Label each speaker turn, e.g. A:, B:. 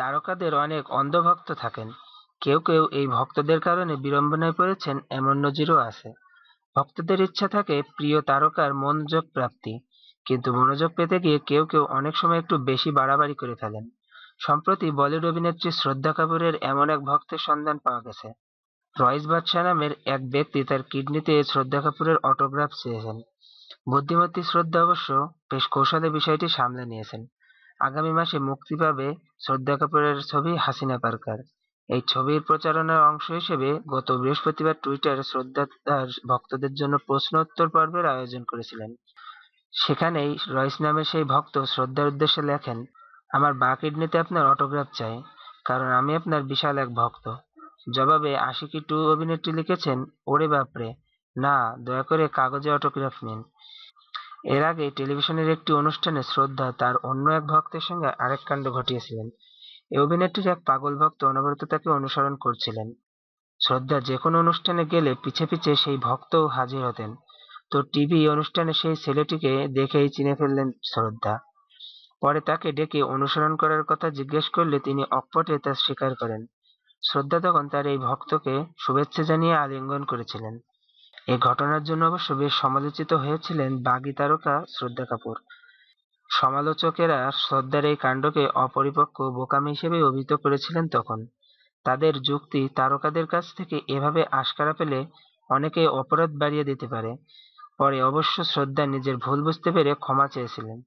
A: তারকাদের অনেক অন্ধভক্ত থাকেন কেউ কেউ এই ভক্তদের কারণে বিড়ম্বনায় পড়েছেন এমন নজিরও আছে ভক্তদের ইচ্ছা থাকে প্রিয় তারকার মনোযোগ প্রাপ্তি কিন্তু মনোযোগ পেতে গিয়ে কেউ কেউ অনেক সময় একটু বেশি বাড়াবাড়ি করে ফেলেন সম্প্রতি বলিউড অভিনেত্রী শ্রদ্ধা কাপুরের এমন এক ভক্তের সন্ধান পাওয়া গেছে রয়েস বাদশাহ নামের এক ব্যক্তি তার কিডনিতে শ্রদ্ধা কাপুরের অটোগ্রাফ চেয়েছেন বুদ্ধিমতী শ্রদ্ধা অবশ্য বেশ কৌশলে বিষয়টি সামলে নিয়েছেন আগামী মাসে মুক্তি পাবে শ্রদ্ধা কাপুরের ছবি হাসিনা পার্কার এই ছবির প্রচারণার অংশ হিসেবে গত বৃহস্পতিবার টুইটারে শ্রদ্ধা তার ভক্তদের জন্য প্রশ্নোত্তর পর্বের আয়োজন করেছিলেন সেখানেই রয়েস নামের সেই ভক্ত শ্রদ্ধার উদ্দেশ্যে লেখেন আমার বা কিডনিতে আপনার অটোগ্রাফ চাই কারণ আমি আপনার বিশাল এক ভক্ত জবাবে আশিকি টু অভিনেত্রী লিখেছেন ওরে বাপরে না দয়া করে কাগজে অটোগ্রাফ নিন এর আগে টেলিভিশনের একটি অনুষ্ঠানে শ্রদ্ধা তার অন্য এক ভক্তের সঙ্গে আরেক কাণ্ড ঘটিয়েছিলেন এই অভিনেত্রীর এক পাগল ভক্ত অনবরত তাকে অনুসরণ করছিলেন শ্রদ্ধা যে কোনো অনুষ্ঠানে গেলে পিছে পিছে সেই ভক্তও হাজির হতেন তো টিভি অনুষ্ঠানে সেই ছেলেটিকে দেখেই চিনে ফেললেন শ্রদ্ধা পরে তাকে ডেকে অনুসরণ করার কথা জিজ্ঞেস করলে তিনি অকপটে তা স্বীকার করেন শ্রদ্ধা তখন তার এই ভক্তকে শুভেচ্ছা জানিয়ে আলিঙ্গন করেছিলেন এ ঘটনার জন্য অবশ্য বেশ সমালোচিত হয়েছিলেন বাগি তারকা শ্রদ্ধা কাপুর সমালোচকেরা শ্রদ্ধার এই কাণ্ডকে অপরিপক্ক বোকামি হিসেবে অভিহিত করেছিলেন তখন তাদের যুক্তি তারকাদের কাছ থেকে এভাবে আশকারা পেলে অনেকে অপরাধ বাড়িয়ে দিতে পারে পরে অবশ্য শ্রদ্ধা নিজের ভুল বুঝতে পেরে ক্ষমা চেয়েছিলেন